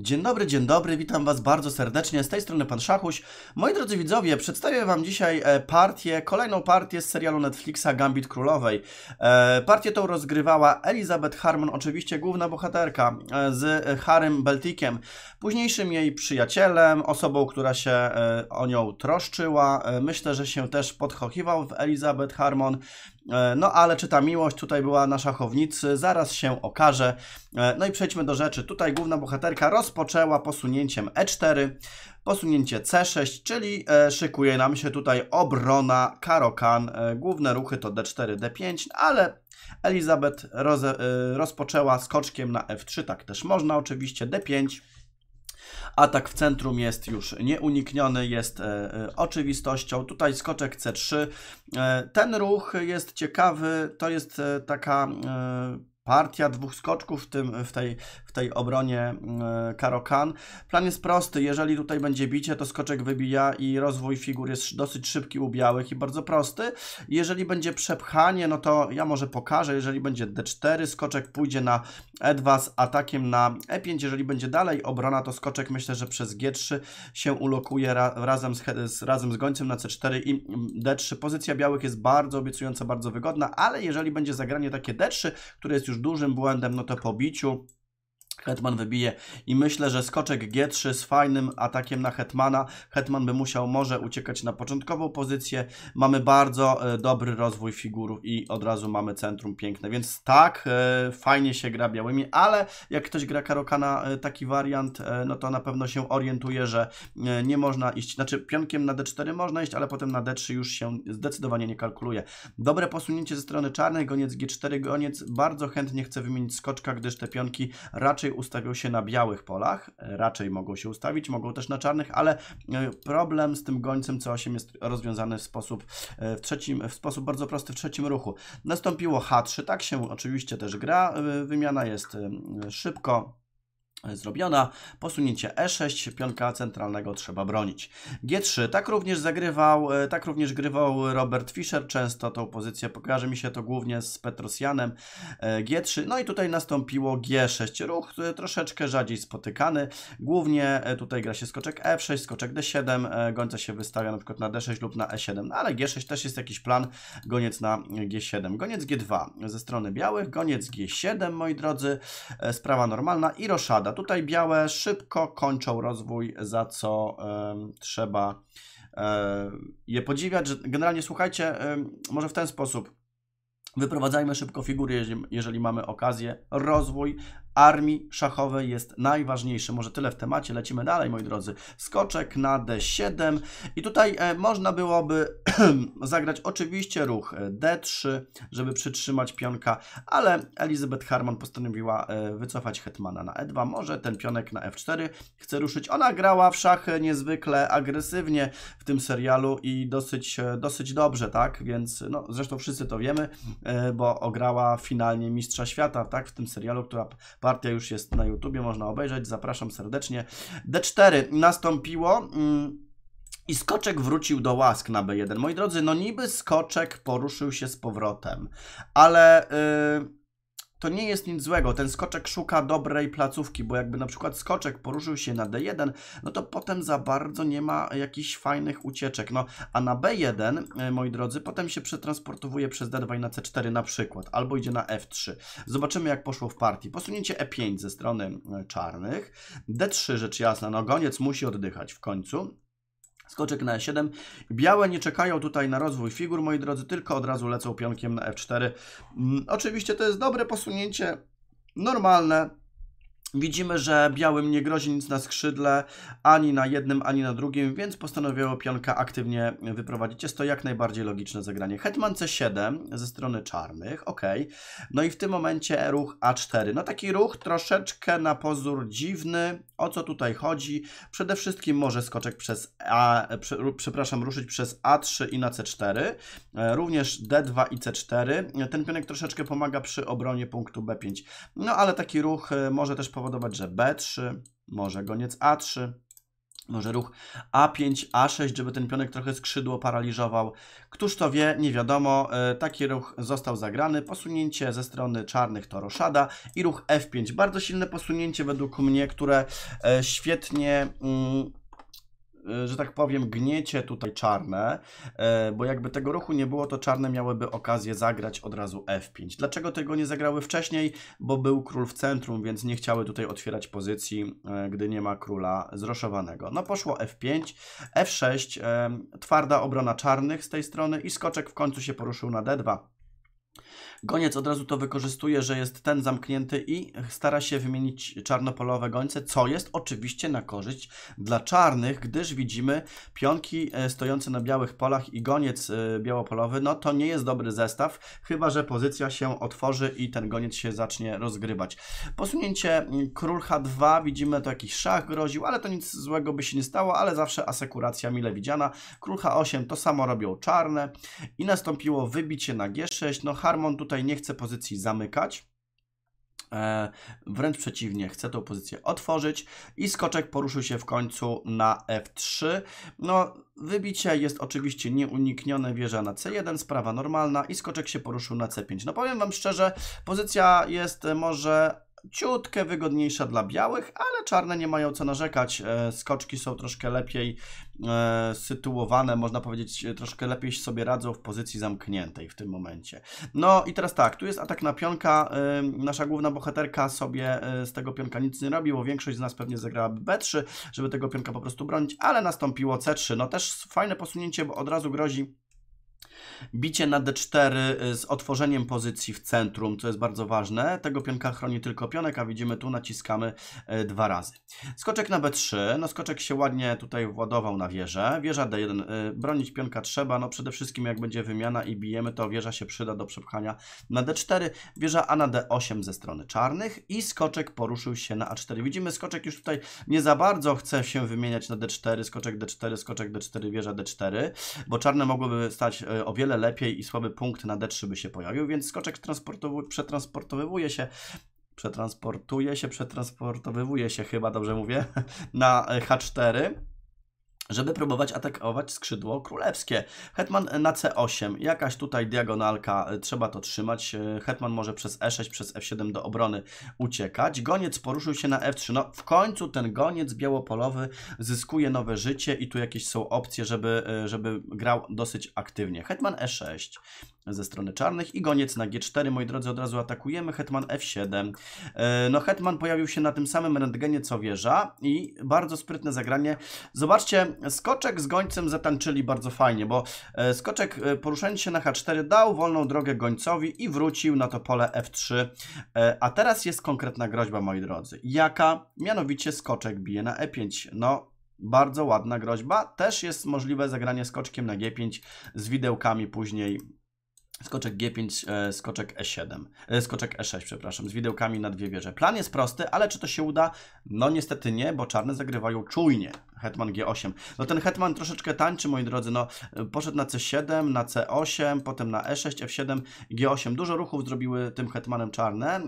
Dzień dobry, dzień dobry, witam Was bardzo serdecznie. Z tej strony Pan Szachuś. Moi drodzy widzowie, przedstawię Wam dzisiaj e, partię, kolejną partię z serialu Netflixa Gambit Królowej. E, partię tą rozgrywała Elizabeth Harmon, oczywiście główna bohaterka, e, z Harem Beltikiem, późniejszym jej przyjacielem, osobą, która się o nią troszczyła. Myślę, że się też podchochiwał w Elizabeth Harmon. E, no ale czy ta miłość tutaj była na szachownicy, zaraz się okaże. E, no i przejdźmy do rzeczy. Tutaj główna bohaterka rozpoczęła posunięciem E4, posunięcie C6, czyli e, szykuje nam się tutaj obrona karokan. Główne ruchy to D4, D5, ale Elizabeth rozpoczęła skoczkiem na F3, tak też można oczywiście, D5. Atak w centrum jest już nieunikniony, jest e, e, oczywistością. Tutaj skoczek C3. E, ten ruch jest ciekawy, to jest taka partia dwóch skoczków w, tym, w, tej, w tej obronie e, Karokan. Plan jest prosty, jeżeli tutaj będzie bicie, to skoczek wybija i rozwój figur jest dosyć szybki u białych i bardzo prosty. Jeżeli będzie przepchanie, no to ja może pokażę, jeżeli będzie d4, skoczek pójdzie na e2 z atakiem na e5, jeżeli będzie dalej obrona, to skoczek myślę, że przez g3 się ulokuje ra razem, z, razem z gońcem na c4 i d3. Pozycja białych jest bardzo obiecująca, bardzo wygodna, ale jeżeli będzie zagranie takie d3, które jest już dużym błędem, no to po biciu Hetman wybije i myślę, że skoczek G3 z fajnym atakiem na Hetmana. Hetman by musiał może uciekać na początkową pozycję. Mamy bardzo e, dobry rozwój figur i od razu mamy centrum piękne, więc tak, e, fajnie się gra białymi, ale jak ktoś gra Karokana e, taki wariant, no to na pewno się orientuje, że nie można iść, znaczy pionkiem na D4 można iść, ale potem na D3 już się zdecydowanie nie kalkuluje. Dobre posunięcie ze strony czarnej, goniec G4, goniec bardzo chętnie chce wymienić skoczka, gdyż te pionki raczej raczej ustawią się na białych polach, e, raczej mogą się ustawić, mogą też na czarnych, ale e, problem z tym gońcem C8 jest rozwiązany w sposób, e, w trzecim, w sposób bardzo prosty w trzecim ruchu. Nastąpiło H3, tak się oczywiście też gra, wymiana jest szybko, zrobiona. Posunięcie E6, pionka centralnego trzeba bronić. G3, tak również zagrywał, e, tak również grywał Robert Fischer często tą pozycję, pokaże mi się to głównie z Petrosjanem. E, G3, no i tutaj nastąpiło G6, ruch e, troszeczkę rzadziej spotykany, głównie tutaj gra się skoczek F6, skoczek D7, gońca się wystawia na przykład na D6 lub na E7, no ale G6 też jest jakiś plan, goniec na G7, goniec G2 ze strony białych, goniec G7, moi drodzy, sprawa normalna i roszada Tutaj białe szybko kończą rozwój, za co y, trzeba y, je podziwiać. Generalnie słuchajcie, y, może w ten sposób. Wyprowadzajmy szybko figury, jeżeli, jeżeli mamy okazję. Rozwój, armii szachowej jest najważniejszy. Może tyle w temacie, lecimy dalej, moi drodzy. Skoczek na D7 i tutaj e, można byłoby zagrać oczywiście ruch e, D3, żeby przytrzymać pionka, ale Elizabeth Harmon postanowiła e, wycofać hetmana na E2. Może ten pionek na F4 chce ruszyć. Ona grała w szachy niezwykle agresywnie w tym serialu i dosyć, e, dosyć dobrze, tak? Więc no, zresztą wszyscy to wiemy, e, bo ograła finalnie Mistrza Świata, tak? W tym serialu, która Partia już jest na YouTubie, można obejrzeć. Zapraszam serdecznie. D4 nastąpiło. Mm, I skoczek wrócił do łask na B1. Moi drodzy, no niby skoczek poruszył się z powrotem, ale. Yy to nie jest nic złego. Ten skoczek szuka dobrej placówki, bo jakby na przykład skoczek poruszył się na D1, no to potem za bardzo nie ma jakichś fajnych ucieczek. No a na B1, e, moi drodzy, potem się przetransportowuje przez D2 i na C4 na przykład, albo idzie na F3. Zobaczymy jak poszło w partii. Posunięcie E5 ze strony e, czarnych, D3 rzecz jasna, no goniec musi oddychać w końcu, Skoczek na E7. Białe nie czekają tutaj na rozwój figur, moi drodzy, tylko od razu lecą pionkiem na F4. Mm, oczywiście to jest dobre posunięcie, normalne, Widzimy, że białym nie grozi nic na skrzydle, ani na jednym, ani na drugim, więc postanowiło pionka aktywnie wyprowadzić. Jest to jak najbardziej logiczne zagranie. Hetman C7 ze strony czarnych, ok. No i w tym momencie ruch A4. No taki ruch troszeczkę na pozór dziwny. O co tutaj chodzi? Przede wszystkim może skoczek przez A, przepraszam, ruszyć przez A3 i na C4. E, również D2 i C4. Ten pionek troszeczkę pomaga przy obronie punktu B5. No ale taki ruch e, może też spowodować, że B3, może goniec A3, może ruch A5, A6, żeby ten pionek trochę skrzydło paraliżował. Któż to wie, nie wiadomo. E, taki ruch został zagrany. Posunięcie ze strony czarnych to roszada i ruch F5. Bardzo silne posunięcie według mnie, które e, świetnie... Mm, E, że tak powiem, gniecie tutaj czarne, e, bo jakby tego ruchu nie było, to czarne miałyby okazję zagrać od razu F5. Dlaczego tego nie zagrały wcześniej? Bo był król w centrum, więc nie chciały tutaj otwierać pozycji, e, gdy nie ma króla zroszowanego. No poszło F5, F6, twarda obrona czarnych z tej strony i skoczek w końcu się poruszył na D2. Goniec od razu to wykorzystuje, że jest ten zamknięty i stara się wymienić czarnopolowe gońce, co jest oczywiście na korzyść dla czarnych, gdyż widzimy pionki e, stojące na białych polach i goniec e, białopolowy, no to nie jest dobry zestaw, chyba że pozycja się otworzy i ten goniec się zacznie rozgrywać. Posunięcie król H2, widzimy to jakiś szach groził, ale to nic złego by się nie stało, ale zawsze asekuracja mile widziana. Król H8 to samo robią czarne i nastąpiło wybicie na G6, no Harmon tutaj tutaj nie chcę pozycji zamykać. E, wręcz przeciwnie, chcę tą pozycję otworzyć i skoczek poruszył się w końcu na F3. No, wybicie jest oczywiście nieuniknione, wieża na C1, sprawa normalna i skoczek się poruszył na C5. No powiem Wam szczerze, pozycja jest może ciutkę wygodniejsza dla białych, ale czarne nie mają co narzekać. E, skoczki są troszkę lepiej e, sytuowane, można powiedzieć, e, troszkę lepiej sobie radzą w pozycji zamkniętej w tym momencie. No i teraz tak, tu jest atak na pionka. Nasza główna bohaterka sobie z tego pionka nic nie robi, bo większość z nas pewnie zagrałaby B3, żeby tego pionka po prostu bronić, ale nastąpiło C3. No też fajne posunięcie, bo od razu grozi Bicie na D4 y, z otworzeniem pozycji w centrum, co jest bardzo ważne. Tego pionka chroni tylko pionek, a widzimy tu naciskamy y, dwa razy. Skoczek na B3, no skoczek się ładnie tutaj władował na wieżę. Wieża D1, y, bronić pionka trzeba, no przede wszystkim jak będzie wymiana i bijemy, to wieża się przyda do przepchania na D4. Wieża A na D8 ze strony czarnych i skoczek poruszył się na A4. Widzimy, skoczek już tutaj nie za bardzo chce się wymieniać na D4, skoczek D4, skoczek D4, wieża D4, bo czarne mogłyby stać o wiele lepiej i słaby punkt na D3 by się pojawił, więc skoczek przetransportowuje się przetransportuje się, przetransportowywuje się chyba, dobrze mówię, na H4 żeby próbować atakować skrzydło królewskie. Hetman na c8, jakaś tutaj diagonalka, e, trzeba to trzymać. E, hetman może przez e6, przez f7 do obrony uciekać. Goniec poruszył się na f3. No w końcu ten goniec białopolowy zyskuje nowe życie i tu jakieś są opcje, żeby, e, żeby grał dosyć aktywnie. Hetman e6 ze strony czarnych i goniec na g4. Moi drodzy, od razu atakujemy. Hetman f7. No hetman pojawił się na tym samym rentgenie co wieża i bardzo sprytne zagranie. Zobaczcie, Skoczek z gońcem zatańczyli bardzo fajnie, bo e, Skoczek e, poruszając się na H4 dał wolną drogę gońcowi i wrócił na to pole F3. E, a teraz jest konkretna groźba, moi drodzy. Jaka? Mianowicie Skoczek bije na E5. No, bardzo ładna groźba. Też jest możliwe zagranie skoczkiem na G5 z widełkami później Skoczek G5, e, skoczek E7, e, skoczek E6, przepraszam, z widełkami na dwie wieże. Plan jest prosty, ale czy to się uda? No niestety nie, bo czarne zagrywają czujnie. Hetman G8. No ten Hetman troszeczkę tańczy, moi drodzy, no e, poszedł na C7, na C8, potem na E6, F7, G8. Dużo ruchów zrobiły tym Hetmanem czarne.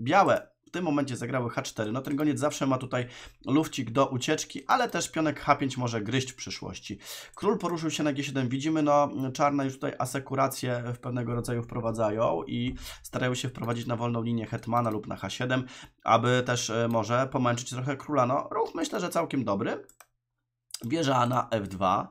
białe w tym momencie zagrały H4. No ten goniec zawsze ma tutaj lufcik do ucieczki, ale też pionek H5 może gryźć w przyszłości. Król poruszył się na G7. Widzimy, no czarne już tutaj asekuracje w pewnego rodzaju wprowadzają i starają się wprowadzić na wolną linię hetmana lub na H7, aby też e, może pomęczyć trochę króla. No ruch myślę, że całkiem dobry. Wieża na F2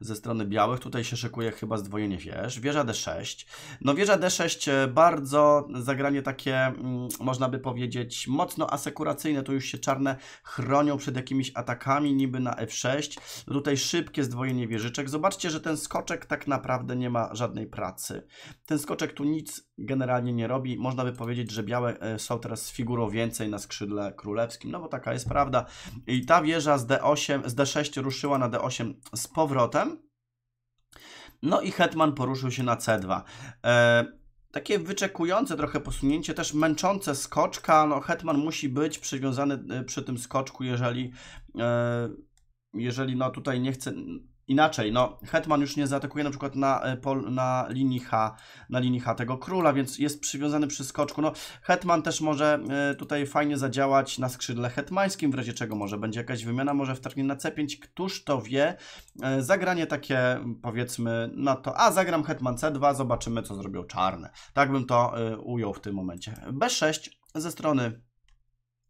ze strony białych, tutaj się szykuje chyba zdwojenie wież. Wieża D6. No wieża D6 e, bardzo zagranie takie, mm, można by powiedzieć, mocno asekuracyjne. Tu już się czarne chronią przed jakimiś atakami niby na F6. Tutaj szybkie zdwojenie wieżyczek. Zobaczcie, że ten skoczek tak naprawdę nie ma żadnej pracy. Ten skoczek tu nic generalnie nie robi. Można by powiedzieć, że białe e, są teraz z figurą więcej na skrzydle królewskim, no bo taka jest prawda. I ta wieża z, D8, z D6 ruszyła na D8 z powrotem. No i Hetman poruszył się na C2. E takie wyczekujące trochę posunięcie, też męczące skoczka. No, Hetman musi być przywiązany e, przy tym skoczku, jeżeli, e, jeżeli no tutaj nie chce inaczej, no Hetman już nie zaatakuje na przykład na, e, na, linii H, na linii H tego króla, więc jest przywiązany przy skoczku. No Hetman też może e, tutaj fajnie zadziałać na skrzydle hetmańskim, w razie czego może będzie jakaś wymiana, może wtargnie na C5, któż to wie. E, zagranie takie powiedzmy na to, a zagram Hetman C2, zobaczymy co zrobią czarne. Tak bym to ujął w tym momencie. B6 ze strony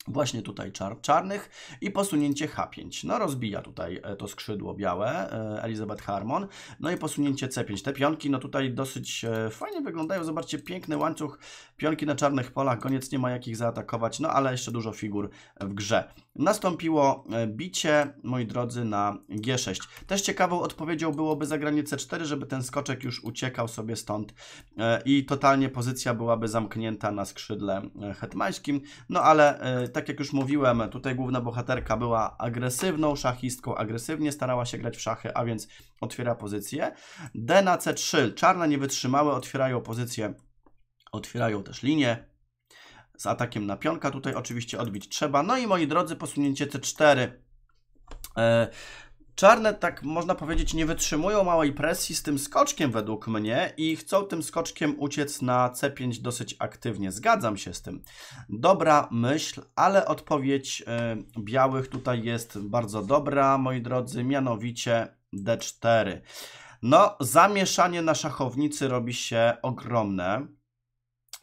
Właśnie tutaj czar czarnych i posunięcie H5. No rozbija tutaj e, to skrzydło białe e, Elizabeth Harmon. No i posunięcie C5. Te pionki no tutaj dosyć e, fajnie wyglądają. Zobaczcie, piękny łańcuch pionki na czarnych polach. Koniec nie ma jakich zaatakować, no ale jeszcze dużo figur w grze. Nastąpiło bicie, moi drodzy, na G6. Też ciekawą odpowiedzią byłoby zagranie C4, żeby ten skoczek już uciekał sobie stąd i totalnie pozycja byłaby zamknięta na skrzydle hetmańskim. No ale tak jak już mówiłem, tutaj główna bohaterka była agresywną szachistką, agresywnie starała się grać w szachy, a więc otwiera pozycję. D na C3, czarne nie wytrzymały, otwierają pozycję, otwierają też linię, z atakiem na pionka. Tutaj oczywiście odbić trzeba. No i moi drodzy, posunięcie C4. Czarne, tak można powiedzieć, nie wytrzymują małej presji z tym skoczkiem według mnie i chcą tym skoczkiem uciec na C5 dosyć aktywnie. Zgadzam się z tym. Dobra myśl, ale odpowiedź y, białych tutaj jest bardzo dobra, moi drodzy, mianowicie D4. No, zamieszanie na szachownicy robi się ogromne.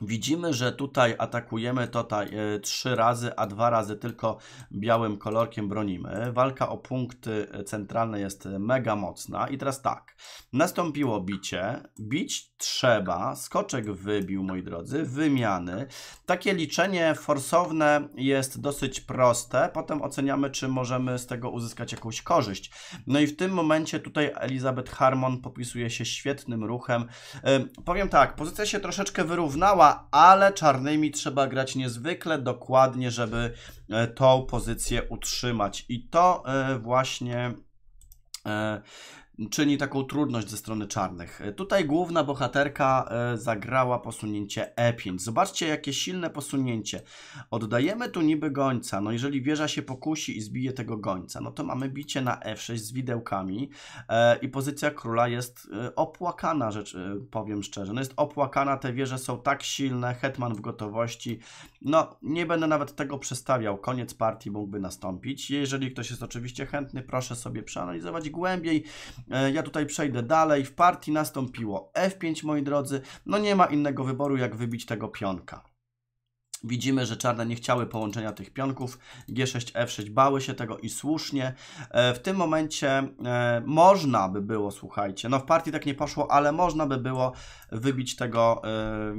Widzimy, że tutaj atakujemy tutaj e, trzy razy, a dwa razy tylko białym kolorkiem bronimy. Walka o punkty e, centralne jest mega mocna. I teraz tak, nastąpiło bicie, bić trzeba, skoczek wybił, moi drodzy, wymiany. Takie liczenie forsowne jest dosyć proste, potem oceniamy, czy możemy z tego uzyskać jakąś korzyść. No i w tym momencie tutaj Elizabeth Harmon popisuje się świetnym ruchem. E, powiem tak, pozycja się troszeczkę wyrównała, ale czarnymi trzeba grać niezwykle dokładnie, żeby e, tą pozycję utrzymać. I to e, właśnie e, czyni taką trudność ze strony czarnych. E, tutaj główna bohaterka e, zagrała posunięcie E5. Zobaczcie, jakie silne posunięcie. Oddajemy tu niby gońca. No jeżeli wieża się pokusi i zbije tego gońca, no to mamy bicie na F6 z widełkami e, i pozycja króla jest opłakana, rzecz, powiem szczerze. No jest opłakana, te wieże są tak silne, hetman w gotowości. No, nie będę nawet tego przestawiał. Koniec partii mógłby nastąpić. Jeżeli ktoś jest oczywiście chętny, proszę sobie przeanalizować głębiej E, ja tutaj przejdę dalej. W partii nastąpiło F5, moi drodzy. No nie ma innego wyboru, jak wybić tego pionka. Widzimy, że czarne nie chciały połączenia tych pionków, G6, F6 bały się tego i słusznie. E, w tym momencie e, można by było, słuchajcie, no w partii tak nie poszło, ale można by było wybić tego e,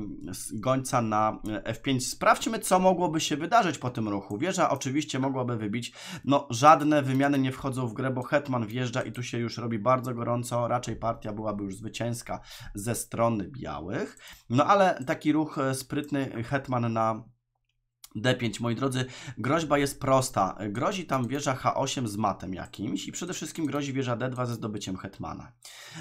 gońca na F5. Sprawdźmy, co mogłoby się wydarzyć po tym ruchu. Wieża oczywiście mogłaby wybić, no żadne wymiany nie wchodzą w grę, bo Hetman wjeżdża i tu się już robi bardzo gorąco, raczej partia byłaby już zwycięska ze strony białych. No ale taki ruch sprytny Hetman na D5, moi drodzy, groźba jest prosta. Grozi tam wieża H8 z matem jakimś i przede wszystkim grozi wieża D2 ze zdobyciem hetmana.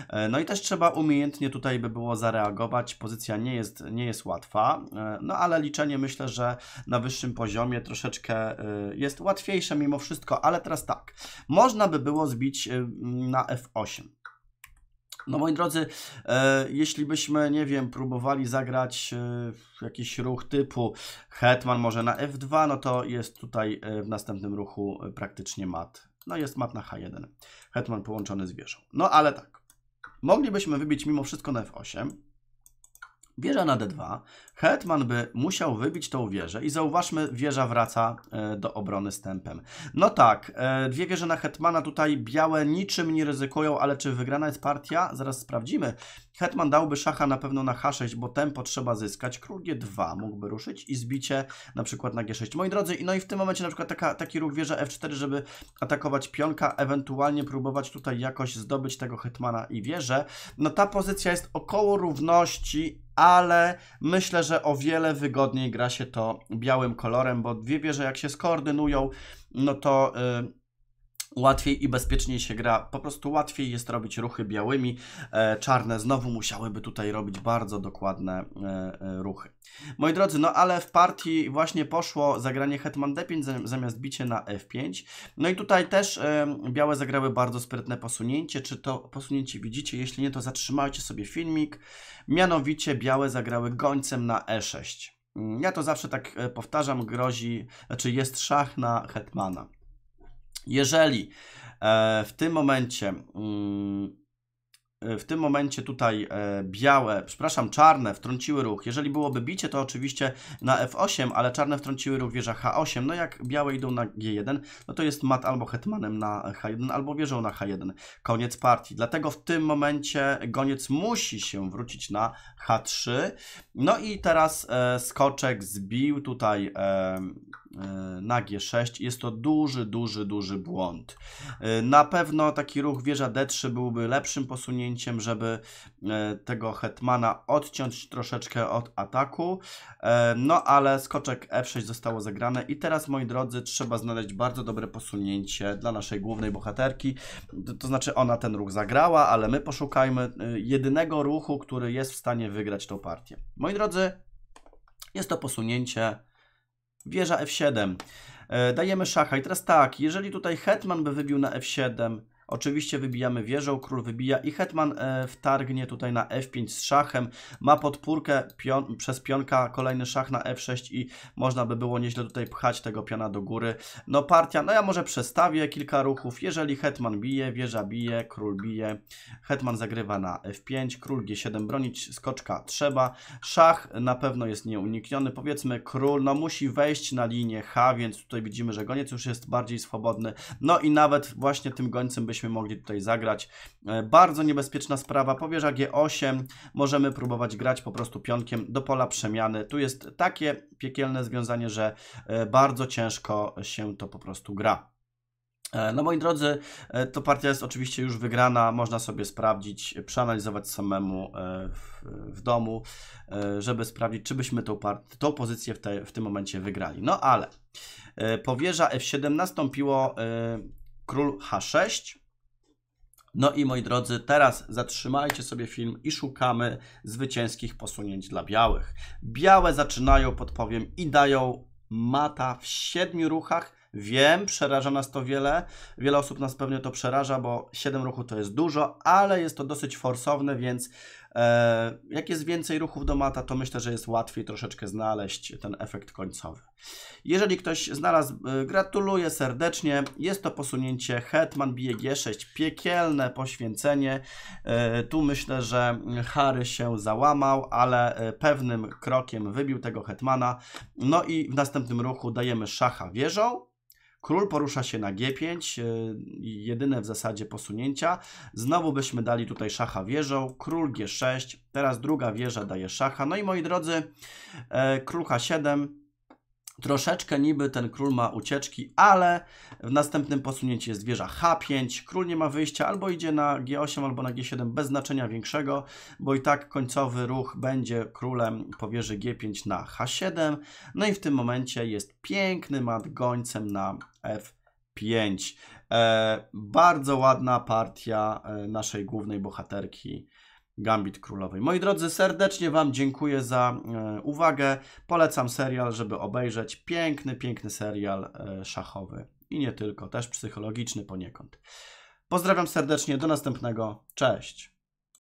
E, no i też trzeba umiejętnie tutaj by było zareagować. Pozycja nie jest, nie jest łatwa, e, no ale liczenie myślę, że na wyższym poziomie troszeczkę e, jest łatwiejsze mimo wszystko, ale teraz tak. Można by było zbić na F8. No moi drodzy, e, jeśli byśmy, nie wiem, próbowali zagrać e, jakiś ruch typu hetman może na f2, no to jest tutaj e, w następnym ruchu praktycznie mat. No jest mat na h1. Hetman połączony z wieżą. No ale tak, moglibyśmy wybić mimo wszystko na f8, wieża na d2, Hetman by musiał wybić tą wieżę i zauważmy, wieża wraca e, do obrony stępem. No tak, e, dwie wieże na Hetmana tutaj białe niczym nie ryzykują, ale czy wygrana jest partia? Zaraz sprawdzimy. Hetman dałby szacha na pewno na H6, bo tempo trzeba zyskać. Król G2 mógłby ruszyć i zbicie na przykład na G6. Moi drodzy, no i w tym momencie na przykład taka, taki ruch wieża F4, żeby atakować pionka, ewentualnie próbować tutaj jakoś zdobyć tego Hetmana i wieżę. No ta pozycja jest około równości, ale myślę, że że o wiele wygodniej gra się to białym kolorem, bo dwie wieże jak się skoordynują, no to... Yy, łatwiej i bezpieczniej się gra. Po prostu łatwiej jest robić ruchy białymi. E, czarne znowu musiałyby tutaj robić bardzo dokładne e, e ruchy. Moi drodzy, no ale w partii właśnie poszło zagranie hetman d5 zamiast bicie na f5. No i tutaj też e, białe zagrały bardzo sprytne posunięcie. Czy to posunięcie widzicie? Jeśli nie, to zatrzymajcie sobie filmik. Mianowicie białe zagrały gońcem na e6. Mm, ja to zawsze tak e, powtarzam, grozi, znaczy jest szach na hetmana. Jeżeli e, w tym momencie mm, e, w tym momencie tutaj e, białe, przepraszam, czarne wtrąciły ruch. Jeżeli byłoby bicie, to oczywiście na F8, ale czarne wtrąciły ruch wieża H8. No jak białe idą na G1, no to jest mat albo hetmanem na H1, albo wieżą na H1. Koniec partii. Dlatego w tym momencie goniec musi się wrócić na H3. No i teraz skoczek zbił tutaj E, na G6. Jest to duży, duży, duży błąd. E, na pewno taki ruch wieża D3 byłby lepszym posunięciem, żeby e, tego hetmana odciąć troszeczkę od ataku. No ale skoczek F6 zostało zagrane i teraz, moi drodzy, trzeba znaleźć bardzo dobre posunięcie dla naszej głównej bohaterki. To znaczy ona ten ruch zagrała, ale my poszukajmy jedynego ruchu, który jest w stanie wygrać tą partię. Moi drodzy, jest to posunięcie Wieża F7. E, dajemy szacha. I teraz tak, jeżeli tutaj hetman by wybił na F7, Oczywiście wybijamy wieżą, król wybija i hetman e, wtargnie tutaj na f5 z szachem. Ma podpórkę pion, przez pionka, kolejny szach na f6 i można by było nieźle tutaj pchać tego piona do góry. No partia, no ja może przestawię kilka ruchów. Jeżeli hetman bije, wieża bije, król bije, hetman zagrywa na f5, król g7 bronić, skoczka trzeba. Szach na pewno jest nieunikniony. Powiedzmy król, no musi wejść na linię h, więc tutaj widzimy, że goniec już jest bardziej swobodny. No i nawet właśnie tym gońcem byśmy żebyśmy mogli tutaj zagrać. E, bardzo niebezpieczna sprawa, powierza G8, możemy próbować grać po prostu pionkiem do pola przemiany. Tu jest takie piekielne związanie, że e, bardzo ciężko się to po prostu gra. E, no moi drodzy, to partia jest oczywiście już wygrana, można sobie sprawdzić, przeanalizować samemu w, w domu, żeby sprawdzić, czy byśmy tą, part- tą pozycję w, te, w tym momencie wygrali. No ale powierza F7 nastąpiło król H6, no i moi drodzy, teraz zatrzymajcie sobie film i szukamy zwycięskich posunięć dla białych. Białe zaczynają, podpowiem, i dają mata w siedmiu ruchach. Wiem, przeraża nas to wiele. Wiele osób nas pewnie to przeraża, bo 7 ruchu to jest dużo, ale jest to dosyć forsowne, więc E, jak jest więcej ruchów do mata, to myślę, że jest łatwiej troszeczkę znaleźć ten efekt końcowy. Jeżeli ktoś znalazł, e, gratuluję serdecznie. Jest to posunięcie Hetman bg 6 piekielne poświęcenie. E, tu myślę, że Harry się załamał, ale pewnym krokiem wybił tego Hetmana. No i w następnym ruchu dajemy szacha wieżą Król porusza się na G5, e, jedyne w zasadzie posunięcia. Znowu byśmy dali tutaj szacha wieżą, król G6, teraz druga wieża daje szacha. No i moi drodzy, e, król H7, Troszeczkę niby ten król ma ucieczki, ale w następnym posunięciu jest wieża H5, król nie ma wyjścia, albo idzie na G8 albo na G7 bez znaczenia większego, bo i tak końcowy ruch będzie królem po wieży G5 na H7, no i w tym momencie jest piękny mat gońcem na F5. E, bardzo ładna partia e, naszej głównej bohaterki Gambit Królowej. Moi drodzy, serdecznie Wam dziękuję za e, uwagę. Polecam serial, żeby obejrzeć. Piękny, piękny serial e, szachowy. I nie tylko, też psychologiczny poniekąd. Pozdrawiam serdecznie, do następnego. Cześć.